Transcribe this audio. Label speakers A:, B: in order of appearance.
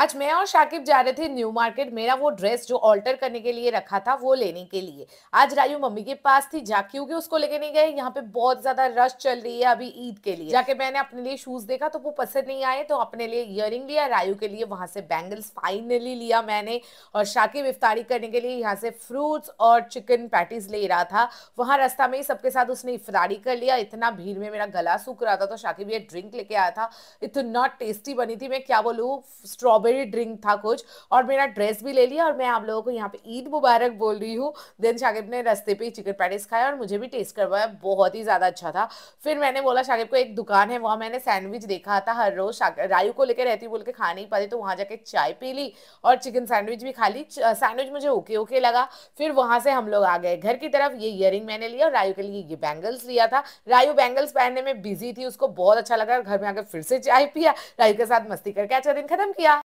A: आज मैं और शाकिब जा रहे थे न्यू मार्केट मेरा वो ड्रेस जो ऑल्टर करने के लिए रखा था वो लेने के लिए आज रायू मम्मी के पास थी जा क्योंकि उसको लेके नहीं गए यहाँ पे बहुत ज्यादा रश चल रही है अभी ईद के लिए जाके मैंने अपने लिए शूज देखा तो वो पसंद नहीं आए तो अपने लिए इयर लिया रायू के लिए वहां से बैंगल्स फाइनली लिया मैंने और शाकिब इफ्तारी करने के लिए यहाँ से फ्रूट्स और चिकन पैटीज ले रहा था वहां रास्ता में ही सबके साथ उसने इफ्तारी कर लिया इतना भीड़ में मेरा गला सूख रहा था तो शाकिब ये ड्रिंक लेके आया था इतना टेस्टी बनी थी मैं क्या बोलूँ स्ट्रॉबेरी स्ट्रॉबेरी ड्रिंक था कुछ और मेरा ड्रेस भी ले लिया और मैं आप लोगों को यहाँ पे ईद मुबारक बोल रही हूँ देन शाकिब ने रस्ते पे चिकन पैटिस खाया और मुझे भी टेस्ट करवाया बहुत ही ज़्यादा अच्छा था फिर मैंने बोला शाकिब को एक दुकान है वहाँ मैंने सैंडविच देखा था हर रोज़ रायू को लेकर रहती बोल के खा नहीं पाती तो वहाँ जाके चाय पी ली और चिकन सैंडविच भी खा ली सैंडविच मुझे ओके ओके लगा फिर वहाँ से हम लोग आ गए घर की तरफ ये इयरिंग मैंने लिया और रायू के लिए ये बैंगल्स लिया था रायू बैंगल्स पहनने में बिजी थी उसको बहुत अच्छा लगा घर में आकर फिर से चाय पिया रायू के साथ मस्ती करके अच्छा दिन खत्म किया